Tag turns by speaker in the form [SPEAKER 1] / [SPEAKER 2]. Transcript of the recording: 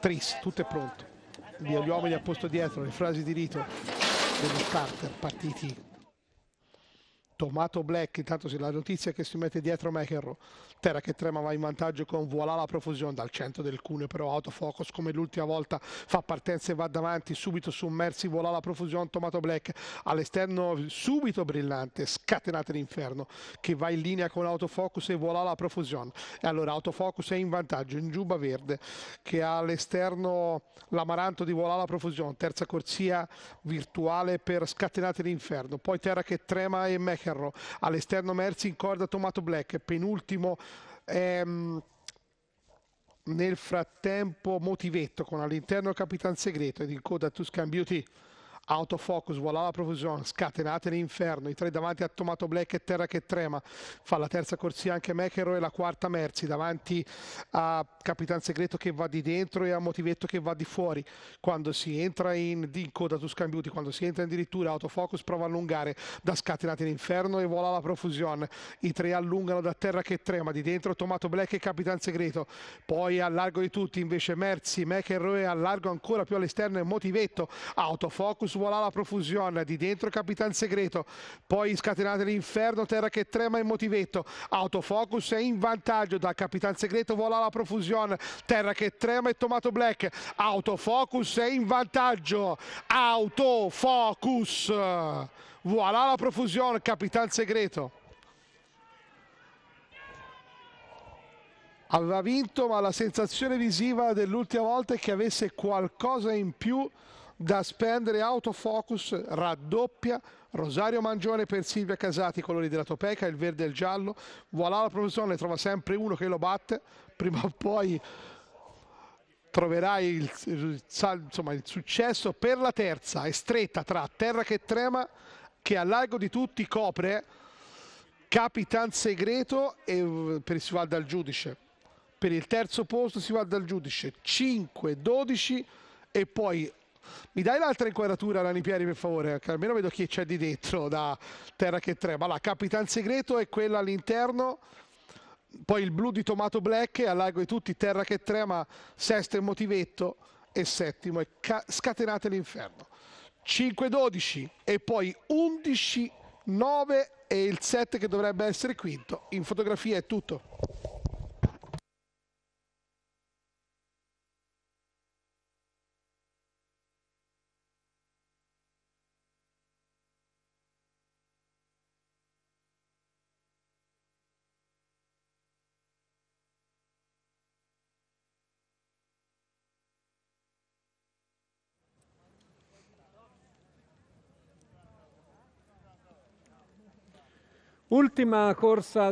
[SPEAKER 1] Tris, tutto è pronto. gli uomini a posto dietro, le frasi di rito degli starter partiti Tomato Black, intanto la notizia che si mette dietro McEnroe, Terra che trema va in vantaggio con Voilà la profusione dal centro del cuneo, però autofocus come l'ultima volta fa partenza e va davanti, subito sommersi Voilà la profusione, Tomato Black all'esterno subito brillante, scatenate l'inferno che va in linea con autofocus e Voilà la profusione. E allora autofocus è in vantaggio in giuba verde che ha all'esterno l'amaranto di Voilà la profusione, terza corsia virtuale per scatenate l'inferno, poi Terra che trema e McEnroe Vaccarro, all'esterno Merzi in corda Tomato Black, penultimo ehm, nel frattempo Motivetto con all'interno Capitan Segreto ed in coda Tuscan Beauty autofocus, voilà la profusione, scatenate l'inferno, i tre davanti a Tomato Black e Terra che trema, fa la terza corsia anche Mechero e la quarta Merzi, davanti a Capitan Segreto che va di dentro e a Motivetto che va di fuori, quando si entra in, in coda Tuscan Scambiuti, quando si entra addirittura autofocus prova a allungare da Scatenate l'inferno e voilà la profusione, i tre allungano da Terra che trema, di dentro Tomato Black e Capitan Segreto, poi a largo di tutti invece Merzi, Mechero e allargo ancora più all'esterno e Motivetto, autofocus voilà la profusione di dentro Capitan Segreto poi scatenate l'inferno terra che trema in motivetto autofocus è in vantaggio da Capitan Segreto voilà la profusione terra che trema e Tomato Black autofocus è in vantaggio autofocus voilà la profusione Capitan Segreto aveva vinto ma la sensazione visiva dell'ultima volta è che avesse qualcosa in più da spendere autofocus raddoppia Rosario Mangione per Silvia Casati, i colori della Topeka, il verde e il giallo. Voilà la professione, ne trova sempre uno che lo batte, prima o poi troverai il, il, insomma, il successo per la terza, è stretta tra Terra che Trema, che a largo di tutti copre Capitan Segreto e per, si va dal giudice. Per il terzo posto si va dal giudice 5, 12 e poi mi dai l'altra inquadratura, Lani Pieri, per favore? Che almeno vedo chi c'è di dentro da terra che trema. La Capitan Segreto è quella all'interno. Poi il blu di Tomato Black, a largo di tutti, terra che trema, sesto è motivetto e settimo è ca- scatenate l'inferno. 5-12 e poi 11-9 e il 7 che dovrebbe essere quinto. In fotografia è tutto. Ultima corsa